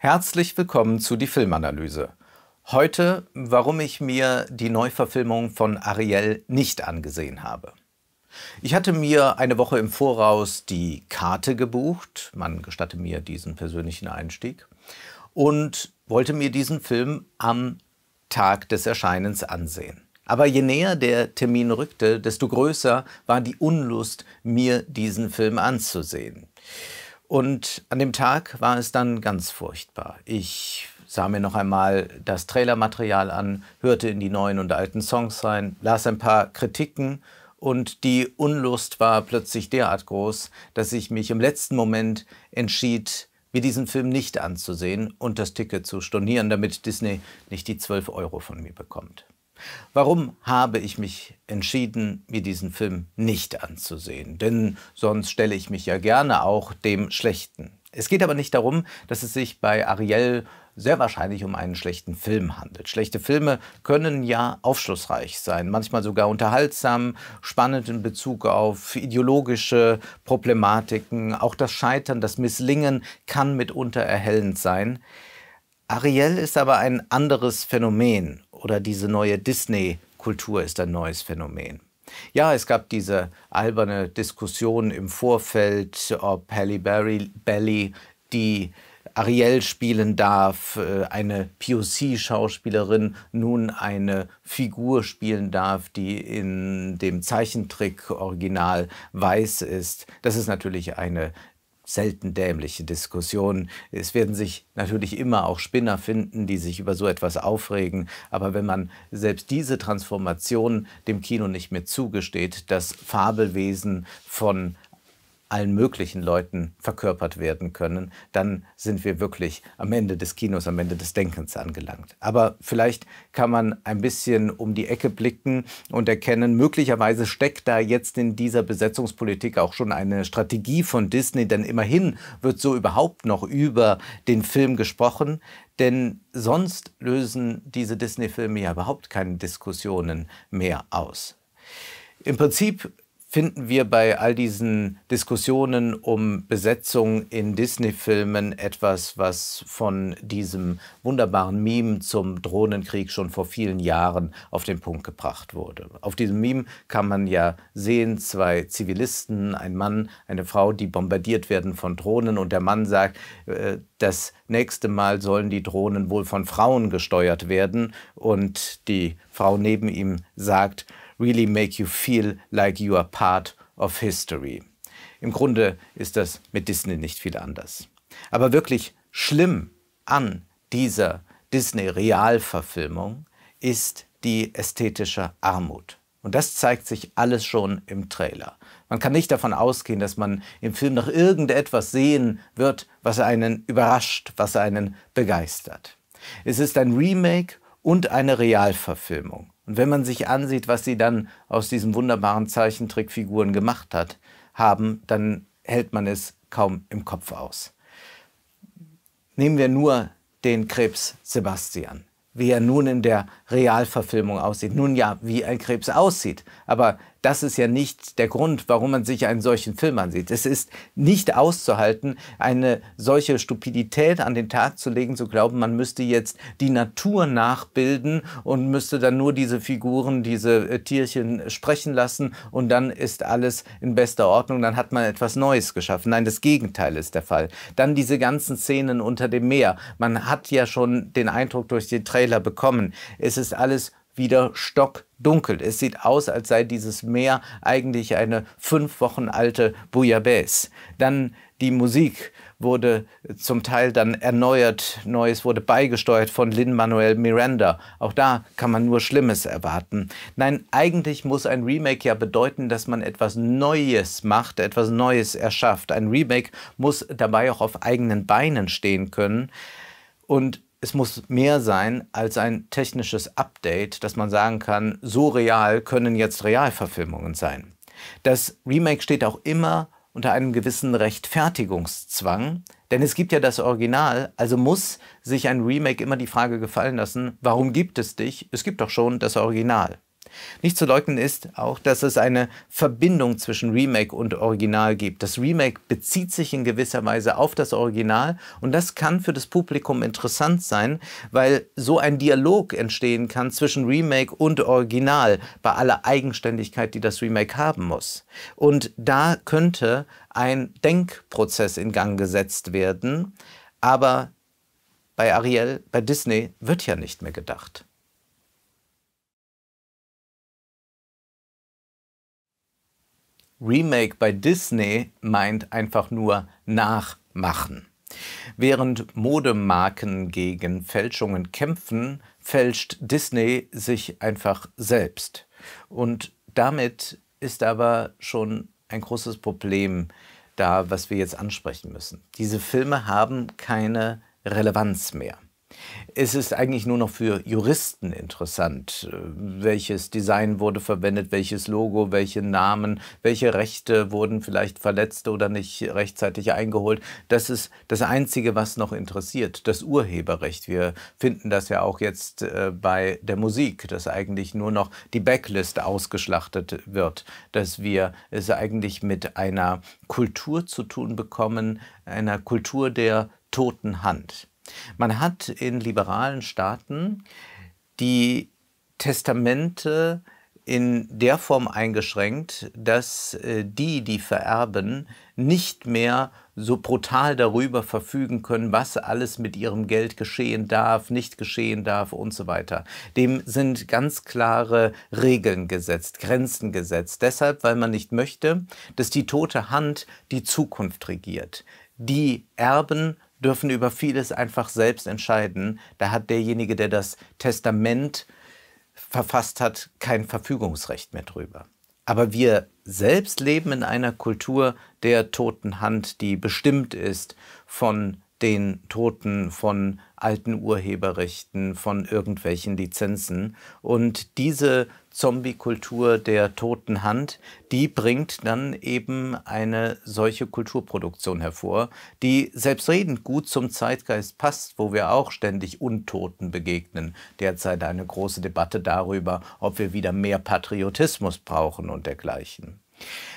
Herzlich willkommen zu die Filmanalyse. Heute, warum ich mir die Neuverfilmung von Ariel nicht angesehen habe. Ich hatte mir eine Woche im Voraus die Karte gebucht, man gestatte mir diesen persönlichen Einstieg, und wollte mir diesen Film am Tag des Erscheinens ansehen. Aber je näher der Termin rückte, desto größer war die Unlust, mir diesen Film anzusehen. Und an dem Tag war es dann ganz furchtbar. Ich sah mir noch einmal das Trailermaterial an, hörte in die neuen und alten Songs rein, las ein paar Kritiken und die Unlust war plötzlich derart groß, dass ich mich im letzten Moment entschied, mir diesen Film nicht anzusehen und das Ticket zu stornieren, damit Disney nicht die 12 Euro von mir bekommt. Warum habe ich mich entschieden, mir diesen Film nicht anzusehen? Denn sonst stelle ich mich ja gerne auch dem Schlechten. Es geht aber nicht darum, dass es sich bei Ariel sehr wahrscheinlich um einen schlechten Film handelt. Schlechte Filme können ja aufschlussreich sein, manchmal sogar unterhaltsam, spannend in Bezug auf ideologische Problematiken. Auch das Scheitern, das Misslingen kann mitunter erhellend sein. Ariel ist aber ein anderes Phänomen oder diese neue Disney-Kultur ist ein neues Phänomen. Ja, es gab diese alberne Diskussion im Vorfeld, ob Halle Berry, Belly die Ariel spielen darf, äh, eine POC-Schauspielerin nun eine Figur spielen darf, die in dem Zeichentrick-Original weiß ist. Das ist natürlich eine selten dämliche Diskussionen. Es werden sich natürlich immer auch Spinner finden, die sich über so etwas aufregen. Aber wenn man selbst diese Transformation dem Kino nicht mehr zugesteht, das Fabelwesen von allen möglichen Leuten verkörpert werden können, dann sind wir wirklich am Ende des Kinos, am Ende des Denkens angelangt. Aber vielleicht kann man ein bisschen um die Ecke blicken und erkennen, möglicherweise steckt da jetzt in dieser Besetzungspolitik auch schon eine Strategie von Disney, denn immerhin wird so überhaupt noch über den Film gesprochen, denn sonst lösen diese Disney-Filme ja überhaupt keine Diskussionen mehr aus. Im Prinzip finden wir bei all diesen Diskussionen um Besetzung in Disney-Filmen etwas, was von diesem wunderbaren Meme zum Drohnenkrieg schon vor vielen Jahren auf den Punkt gebracht wurde. Auf diesem Meme kann man ja sehen, zwei Zivilisten, ein Mann, eine Frau, die bombardiert werden von Drohnen und der Mann sagt, äh, das nächste Mal sollen die Drohnen wohl von Frauen gesteuert werden und die Frau neben ihm sagt, really make you feel like you are part of history. Im Grunde ist das mit Disney nicht viel anders. Aber wirklich schlimm an dieser Disney-Realverfilmung ist die ästhetische Armut. Und das zeigt sich alles schon im Trailer. Man kann nicht davon ausgehen, dass man im Film noch irgendetwas sehen wird, was einen überrascht, was einen begeistert. Es ist ein Remake und eine Realverfilmung. Und wenn man sich ansieht, was sie dann aus diesen wunderbaren Zeichentrickfiguren gemacht hat, haben, dann hält man es kaum im Kopf aus. Nehmen wir nur den Krebs Sebastian, wie er nun in der Realverfilmung aussieht. Nun ja, wie ein Krebs aussieht, aber das ist ja nicht der Grund, warum man sich einen solchen Film ansieht. Es ist nicht auszuhalten, eine solche Stupidität an den Tag zu legen, zu glauben, man müsste jetzt die Natur nachbilden und müsste dann nur diese Figuren, diese äh, Tierchen sprechen lassen und dann ist alles in bester Ordnung, dann hat man etwas Neues geschaffen. Nein, das Gegenteil ist der Fall. Dann diese ganzen Szenen unter dem Meer. Man hat ja schon den Eindruck durch den Trailer bekommen, es ist alles wieder stockdunkel. Es sieht aus, als sei dieses Meer eigentlich eine fünf Wochen alte Bouillabaisse. Dann die Musik wurde zum Teil dann erneuert, Neues wurde beigesteuert von Lin-Manuel Miranda. Auch da kann man nur Schlimmes erwarten. Nein, eigentlich muss ein Remake ja bedeuten, dass man etwas Neues macht, etwas Neues erschafft. Ein Remake muss dabei auch auf eigenen Beinen stehen können. Und es muss mehr sein als ein technisches Update, dass man sagen kann, so real können jetzt Realverfilmungen sein. Das Remake steht auch immer unter einem gewissen Rechtfertigungszwang, denn es gibt ja das Original, also muss sich ein Remake immer die Frage gefallen lassen, warum gibt es dich? Es gibt doch schon das Original. Nicht zu leugnen ist auch, dass es eine Verbindung zwischen Remake und Original gibt. Das Remake bezieht sich in gewisser Weise auf das Original und das kann für das Publikum interessant sein, weil so ein Dialog entstehen kann zwischen Remake und Original bei aller Eigenständigkeit, die das Remake haben muss. Und da könnte ein Denkprozess in Gang gesetzt werden, aber bei Ariel, bei Disney wird ja nicht mehr gedacht. Remake bei Disney meint einfach nur nachmachen. Während Modemarken gegen Fälschungen kämpfen, fälscht Disney sich einfach selbst. Und damit ist aber schon ein großes Problem da, was wir jetzt ansprechen müssen. Diese Filme haben keine Relevanz mehr. Es ist eigentlich nur noch für Juristen interessant, äh, welches Design wurde verwendet, welches Logo, welche Namen, welche Rechte wurden vielleicht verletzt oder nicht rechtzeitig eingeholt. Das ist das Einzige, was noch interessiert, das Urheberrecht. Wir finden das ja auch jetzt äh, bei der Musik, dass eigentlich nur noch die Backlist ausgeschlachtet wird, dass wir es eigentlich mit einer Kultur zu tun bekommen, einer Kultur der toten Hand. Man hat in liberalen Staaten die Testamente in der Form eingeschränkt, dass äh, die, die vererben, nicht mehr so brutal darüber verfügen können, was alles mit ihrem Geld geschehen darf, nicht geschehen darf und so weiter. Dem sind ganz klare Regeln gesetzt, Grenzen gesetzt. Deshalb, weil man nicht möchte, dass die tote Hand die Zukunft regiert. Die Erben dürfen über vieles einfach selbst entscheiden. Da hat derjenige, der das Testament verfasst hat, kein Verfügungsrecht mehr drüber. Aber wir selbst leben in einer Kultur der toten Hand, die bestimmt ist von den Toten von alten Urheberrechten, von irgendwelchen Lizenzen. Und diese Zombie-Kultur der toten Hand, die bringt dann eben eine solche Kulturproduktion hervor, die selbstredend gut zum Zeitgeist passt, wo wir auch ständig Untoten begegnen. Derzeit eine große Debatte darüber, ob wir wieder mehr Patriotismus brauchen und dergleichen.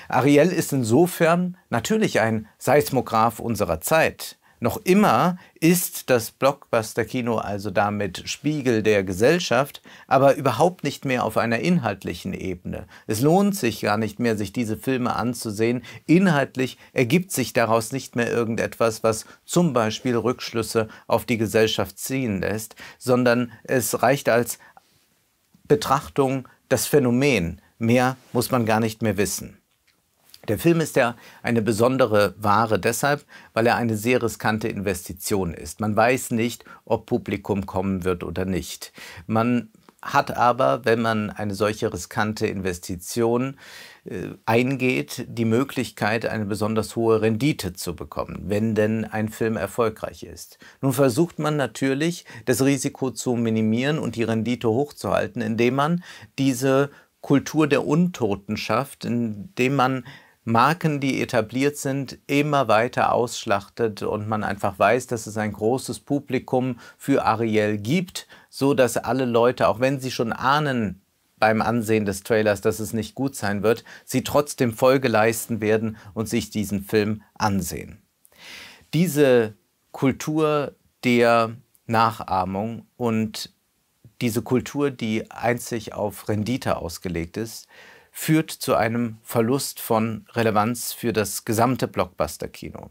Ariel ist insofern natürlich ein Seismograph unserer Zeit. Noch immer ist das Blockbuster-Kino also damit Spiegel der Gesellschaft, aber überhaupt nicht mehr auf einer inhaltlichen Ebene. Es lohnt sich gar nicht mehr, sich diese Filme anzusehen. Inhaltlich ergibt sich daraus nicht mehr irgendetwas, was zum Beispiel Rückschlüsse auf die Gesellschaft ziehen lässt, sondern es reicht als Betrachtung das Phänomen. Mehr muss man gar nicht mehr wissen. Der Film ist ja eine besondere Ware deshalb, weil er eine sehr riskante Investition ist. Man weiß nicht, ob Publikum kommen wird oder nicht. Man hat aber, wenn man eine solche riskante Investition äh, eingeht, die Möglichkeit, eine besonders hohe Rendite zu bekommen, wenn denn ein Film erfolgreich ist. Nun versucht man natürlich, das Risiko zu minimieren und die Rendite hochzuhalten, indem man diese Kultur der Untoten schafft, indem man Marken, die etabliert sind, immer weiter ausschlachtet und man einfach weiß, dass es ein großes Publikum für Ariel gibt, so dass alle Leute, auch wenn sie schon ahnen beim Ansehen des Trailers, dass es nicht gut sein wird, sie trotzdem Folge leisten werden und sich diesen Film ansehen. Diese Kultur der Nachahmung und diese Kultur, die einzig auf Rendite ausgelegt ist, führt zu einem Verlust von Relevanz für das gesamte Blockbuster-Kino.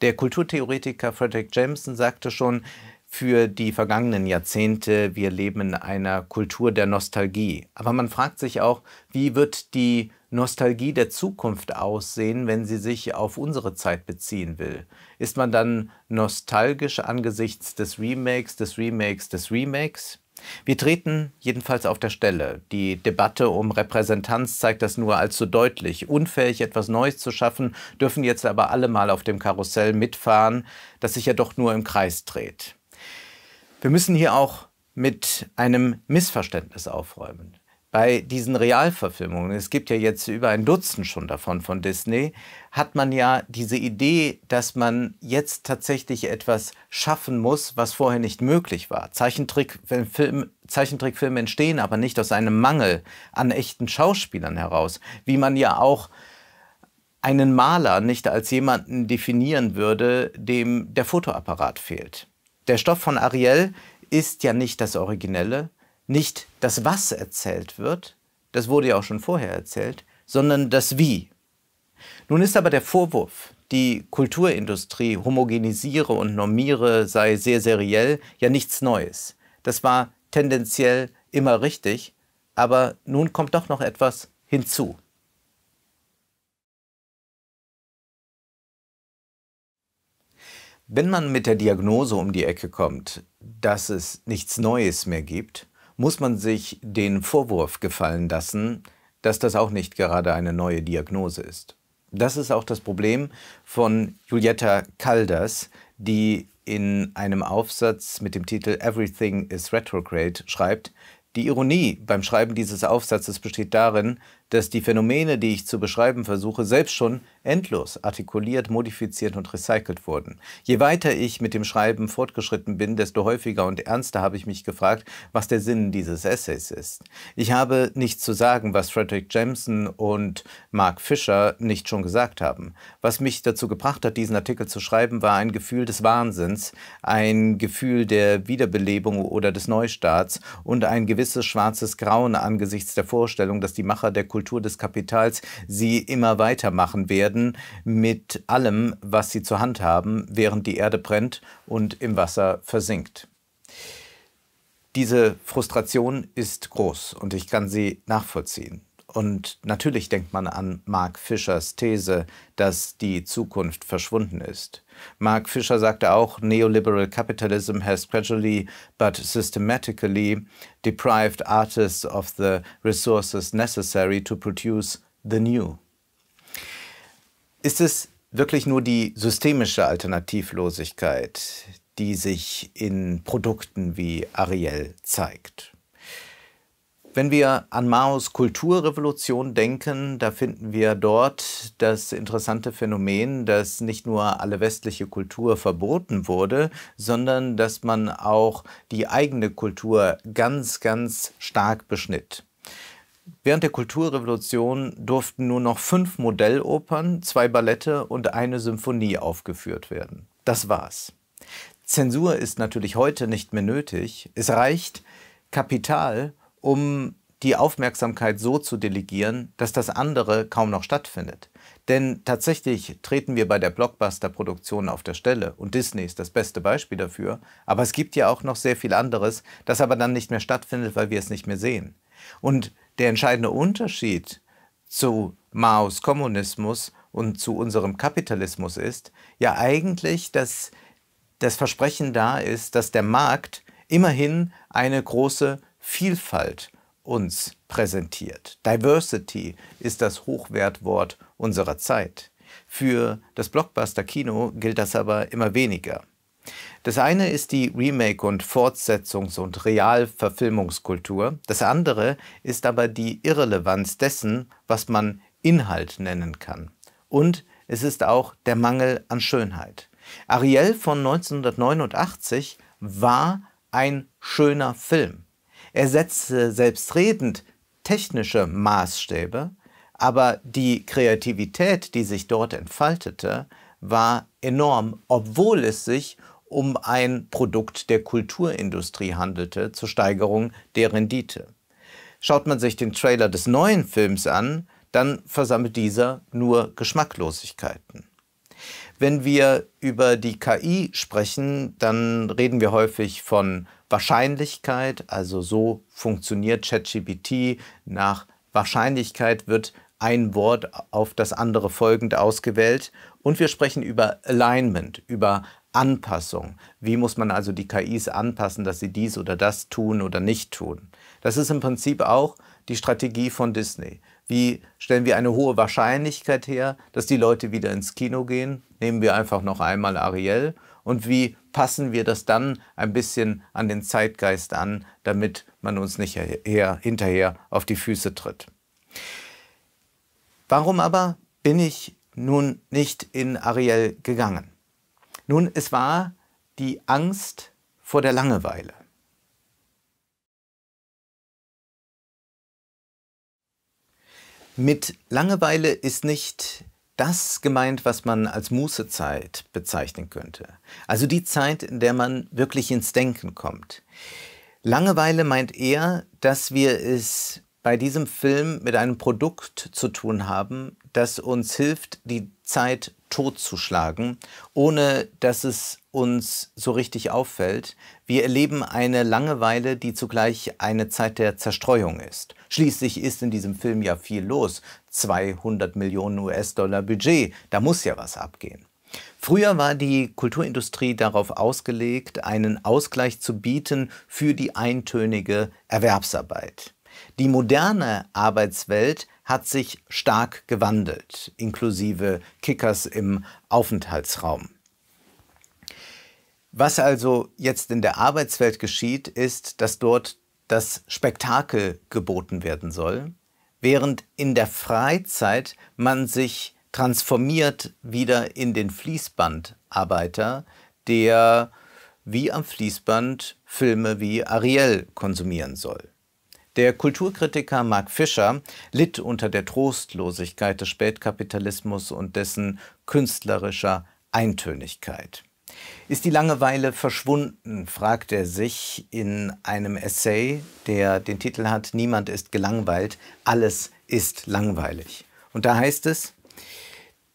Der Kulturtheoretiker Frederick Jameson sagte schon, für die vergangenen Jahrzehnte, wir leben in einer Kultur der Nostalgie. Aber man fragt sich auch, wie wird die Nostalgie der Zukunft aussehen, wenn sie sich auf unsere Zeit beziehen will? Ist man dann nostalgisch angesichts des Remakes, des Remakes, des Remakes? Wir treten jedenfalls auf der Stelle. Die Debatte um Repräsentanz zeigt das nur allzu deutlich. Unfähig, etwas Neues zu schaffen, dürfen jetzt aber alle mal auf dem Karussell mitfahren, das sich ja doch nur im Kreis dreht. Wir müssen hier auch mit einem Missverständnis aufräumen bei diesen Realverfilmungen, es gibt ja jetzt über ein Dutzend schon davon von Disney, hat man ja diese Idee, dass man jetzt tatsächlich etwas schaffen muss, was vorher nicht möglich war. Zeichentrickfilme entstehen aber nicht aus einem Mangel an echten Schauspielern heraus, wie man ja auch einen Maler nicht als jemanden definieren würde, dem der Fotoapparat fehlt. Der Stoff von Ariel ist ja nicht das Originelle, nicht das Was erzählt wird, das wurde ja auch schon vorher erzählt, sondern das Wie. Nun ist aber der Vorwurf, die Kulturindustrie homogenisiere und normiere, sei sehr seriell, ja nichts Neues. Das war tendenziell immer richtig, aber nun kommt doch noch etwas hinzu. Wenn man mit der Diagnose um die Ecke kommt, dass es nichts Neues mehr gibt, muss man sich den Vorwurf gefallen lassen, dass das auch nicht gerade eine neue Diagnose ist. Das ist auch das Problem von Julietta Calders, die in einem Aufsatz mit dem Titel Everything is Retrograde schreibt, die Ironie beim Schreiben dieses Aufsatzes besteht darin, dass die Phänomene, die ich zu beschreiben versuche, selbst schon endlos artikuliert, modifiziert und recycelt wurden. Je weiter ich mit dem Schreiben fortgeschritten bin, desto häufiger und ernster habe ich mich gefragt, was der Sinn dieses Essays ist. Ich habe nichts zu sagen, was Frederick Jameson und Mark Fisher nicht schon gesagt haben. Was mich dazu gebracht hat, diesen Artikel zu schreiben, war ein Gefühl des Wahnsinns, ein Gefühl der Wiederbelebung oder des Neustarts und ein gewisses schwarzes Grauen angesichts der Vorstellung, dass die Macher der Kultur des Kapitals sie immer weitermachen werden mit allem, was sie zur Hand haben, während die Erde brennt und im Wasser versinkt. Diese Frustration ist groß und ich kann sie nachvollziehen. Und natürlich denkt man an Mark Fischers These, dass die Zukunft verschwunden ist. Mark Fischer sagte auch, Neoliberal Capitalism has gradually but systematically deprived artists of the resources necessary to produce the new. Ist es wirklich nur die systemische Alternativlosigkeit, die sich in Produkten wie Ariel zeigt? Wenn wir an Maos Kulturrevolution denken, da finden wir dort das interessante Phänomen, dass nicht nur alle westliche Kultur verboten wurde, sondern dass man auch die eigene Kultur ganz, ganz stark beschnitt. Während der Kulturrevolution durften nur noch fünf Modellopern, zwei Ballette und eine Symphonie aufgeführt werden. Das war's. Zensur ist natürlich heute nicht mehr nötig. Es reicht Kapital um die Aufmerksamkeit so zu delegieren, dass das andere kaum noch stattfindet. Denn tatsächlich treten wir bei der Blockbuster-Produktion auf der Stelle und Disney ist das beste Beispiel dafür. Aber es gibt ja auch noch sehr viel anderes, das aber dann nicht mehr stattfindet, weil wir es nicht mehr sehen. Und der entscheidende Unterschied zu Maos Kommunismus und zu unserem Kapitalismus ist ja eigentlich, dass das Versprechen da ist, dass der Markt immerhin eine große Vielfalt uns präsentiert. Diversity ist das Hochwertwort unserer Zeit. Für das Blockbuster-Kino gilt das aber immer weniger. Das eine ist die Remake- und Fortsetzungs- und Realverfilmungskultur. Das andere ist aber die Irrelevanz dessen, was man Inhalt nennen kann. Und es ist auch der Mangel an Schönheit. Ariel von 1989 war ein schöner Film. Er setzte selbstredend technische Maßstäbe, aber die Kreativität, die sich dort entfaltete, war enorm, obwohl es sich um ein Produkt der Kulturindustrie handelte zur Steigerung der Rendite. Schaut man sich den Trailer des neuen Films an, dann versammelt dieser nur Geschmacklosigkeiten. Wenn wir über die KI sprechen, dann reden wir häufig von Wahrscheinlichkeit, also so funktioniert ChatGPT, nach Wahrscheinlichkeit wird ein Wort auf das andere folgend ausgewählt. Und wir sprechen über Alignment, über Anpassung. Wie muss man also die KIs anpassen, dass sie dies oder das tun oder nicht tun? Das ist im Prinzip auch die Strategie von Disney. Wie stellen wir eine hohe Wahrscheinlichkeit her, dass die Leute wieder ins Kino gehen? Nehmen wir einfach noch einmal Ariel. Und wie passen wir das dann ein bisschen an den Zeitgeist an, damit man uns nicht her, hinterher auf die Füße tritt. Warum aber bin ich nun nicht in Ariel gegangen? Nun, es war die Angst vor der Langeweile. Mit Langeweile ist nicht das gemeint, was man als Mußezeit bezeichnen könnte. Also die Zeit, in der man wirklich ins Denken kommt. Langeweile meint er, dass wir es bei diesem Film mit einem Produkt zu tun haben, das uns hilft, die Zeit totzuschlagen, ohne dass es uns so richtig auffällt. Wir erleben eine Langeweile, die zugleich eine Zeit der Zerstreuung ist. Schließlich ist in diesem Film ja viel los. 200 Millionen US-Dollar Budget, da muss ja was abgehen. Früher war die Kulturindustrie darauf ausgelegt, einen Ausgleich zu bieten für die eintönige Erwerbsarbeit. Die moderne Arbeitswelt hat sich stark gewandelt, inklusive Kickers im Aufenthaltsraum. Was also jetzt in der Arbeitswelt geschieht, ist, dass dort das Spektakel geboten werden soll, während in der Freizeit man sich transformiert wieder in den Fließbandarbeiter, der wie am Fließband Filme wie Ariel konsumieren soll. Der Kulturkritiker Mark Fischer litt unter der Trostlosigkeit des Spätkapitalismus und dessen künstlerischer Eintönigkeit. Ist die Langeweile verschwunden, fragt er sich in einem Essay, der den Titel hat Niemand ist gelangweilt, alles ist langweilig. Und da heißt es,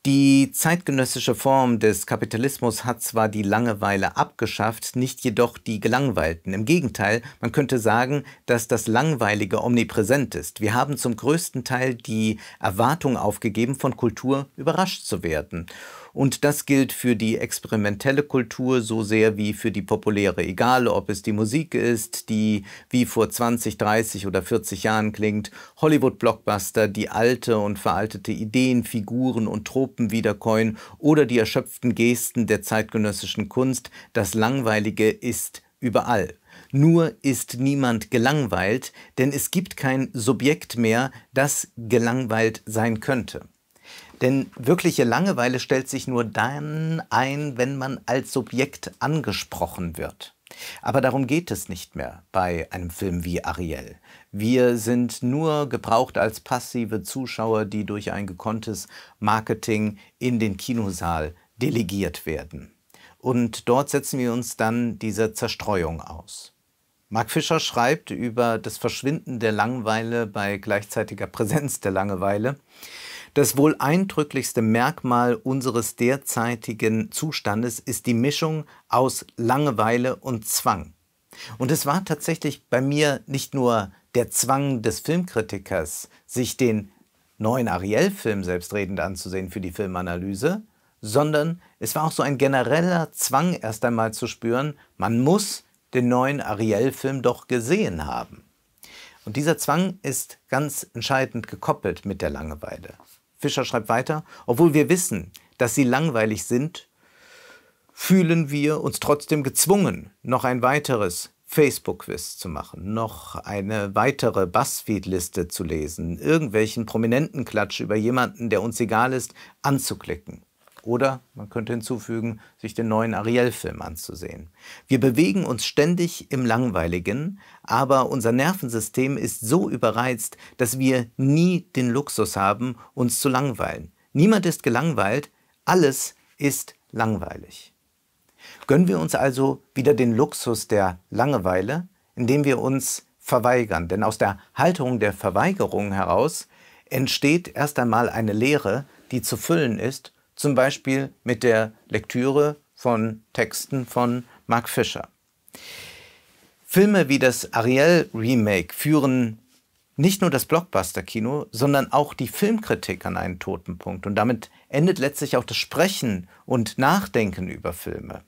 die zeitgenössische Form des Kapitalismus hat zwar die Langeweile abgeschafft, nicht jedoch die Gelangweilten. Im Gegenteil, man könnte sagen, dass das Langweilige omnipräsent ist. Wir haben zum größten Teil die Erwartung aufgegeben, von Kultur überrascht zu werden. Und das gilt für die experimentelle Kultur so sehr wie für die populäre, egal ob es die Musik ist, die wie vor 20, 30 oder 40 Jahren klingt, Hollywood-Blockbuster, die alte und veraltete Ideen, Figuren und Tropen wiederkäuen oder die erschöpften Gesten der zeitgenössischen Kunst, das Langweilige ist überall. Nur ist niemand gelangweilt, denn es gibt kein Subjekt mehr, das gelangweilt sein könnte. Denn wirkliche Langeweile stellt sich nur dann ein, wenn man als Subjekt angesprochen wird. Aber darum geht es nicht mehr bei einem Film wie Ariel. Wir sind nur gebraucht als passive Zuschauer, die durch ein gekonntes Marketing in den Kinosaal delegiert werden. Und dort setzen wir uns dann dieser Zerstreuung aus. Mark Fischer schreibt über das Verschwinden der Langeweile bei gleichzeitiger Präsenz der Langeweile. Das wohl eindrücklichste Merkmal unseres derzeitigen Zustandes ist die Mischung aus Langeweile und Zwang. Und es war tatsächlich bei mir nicht nur der Zwang des Filmkritikers, sich den neuen Ariel-Film selbstredend anzusehen für die Filmanalyse, sondern es war auch so ein genereller Zwang erst einmal zu spüren, man muss den neuen Ariel-Film doch gesehen haben. Und dieser Zwang ist ganz entscheidend gekoppelt mit der Langeweile. Fischer schreibt weiter, obwohl wir wissen, dass sie langweilig sind, fühlen wir uns trotzdem gezwungen, noch ein weiteres Facebook-Quiz zu machen, noch eine weitere Buzzfeed-Liste zu lesen, irgendwelchen prominenten Klatsch über jemanden, der uns egal ist, anzuklicken. Oder man könnte hinzufügen, sich den neuen Ariel-Film anzusehen. Wir bewegen uns ständig im Langweiligen, aber unser Nervensystem ist so überreizt, dass wir nie den Luxus haben, uns zu langweilen. Niemand ist gelangweilt, alles ist langweilig. Gönnen wir uns also wieder den Luxus der Langeweile, indem wir uns verweigern. Denn aus der Haltung der Verweigerung heraus entsteht erst einmal eine Leere, die zu füllen ist zum Beispiel mit der Lektüre von Texten von Mark Fischer. Filme wie das Ariel Remake führen nicht nur das Blockbuster-Kino, sondern auch die Filmkritik an einen toten Punkt. Und damit endet letztlich auch das Sprechen und Nachdenken über Filme.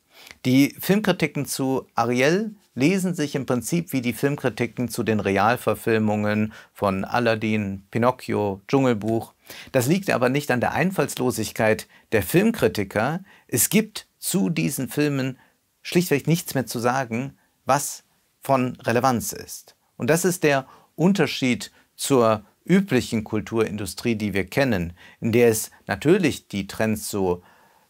Die Filmkritiken zu Ariel lesen sich im Prinzip wie die Filmkritiken zu den Realverfilmungen von Aladdin, Pinocchio, Dschungelbuch das liegt aber nicht an der Einfallslosigkeit der Filmkritiker. Es gibt zu diesen Filmen schlichtweg nichts mehr zu sagen, was von Relevanz ist. Und das ist der Unterschied zur üblichen Kulturindustrie, die wir kennen, in der es natürlich die Trends zur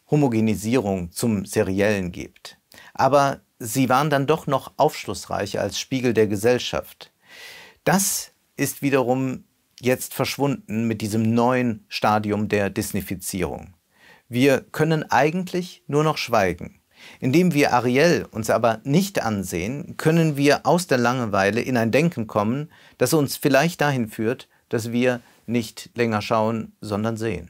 Homogenisierung zum Seriellen gibt. Aber sie waren dann doch noch aufschlussreicher als Spiegel der Gesellschaft. Das ist wiederum jetzt verschwunden mit diesem neuen Stadium der Disneyfizierung. Wir können eigentlich nur noch schweigen. Indem wir Ariel uns aber nicht ansehen, können wir aus der Langeweile in ein Denken kommen, das uns vielleicht dahin führt, dass wir nicht länger schauen, sondern sehen.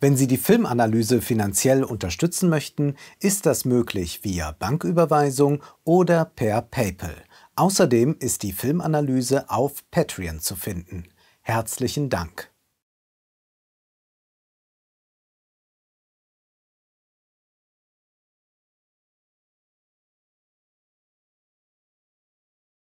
Wenn Sie die Filmanalyse finanziell unterstützen möchten, ist das möglich via Banküberweisung oder per PayPal. Außerdem ist die Filmanalyse auf Patreon zu finden. Herzlichen Dank.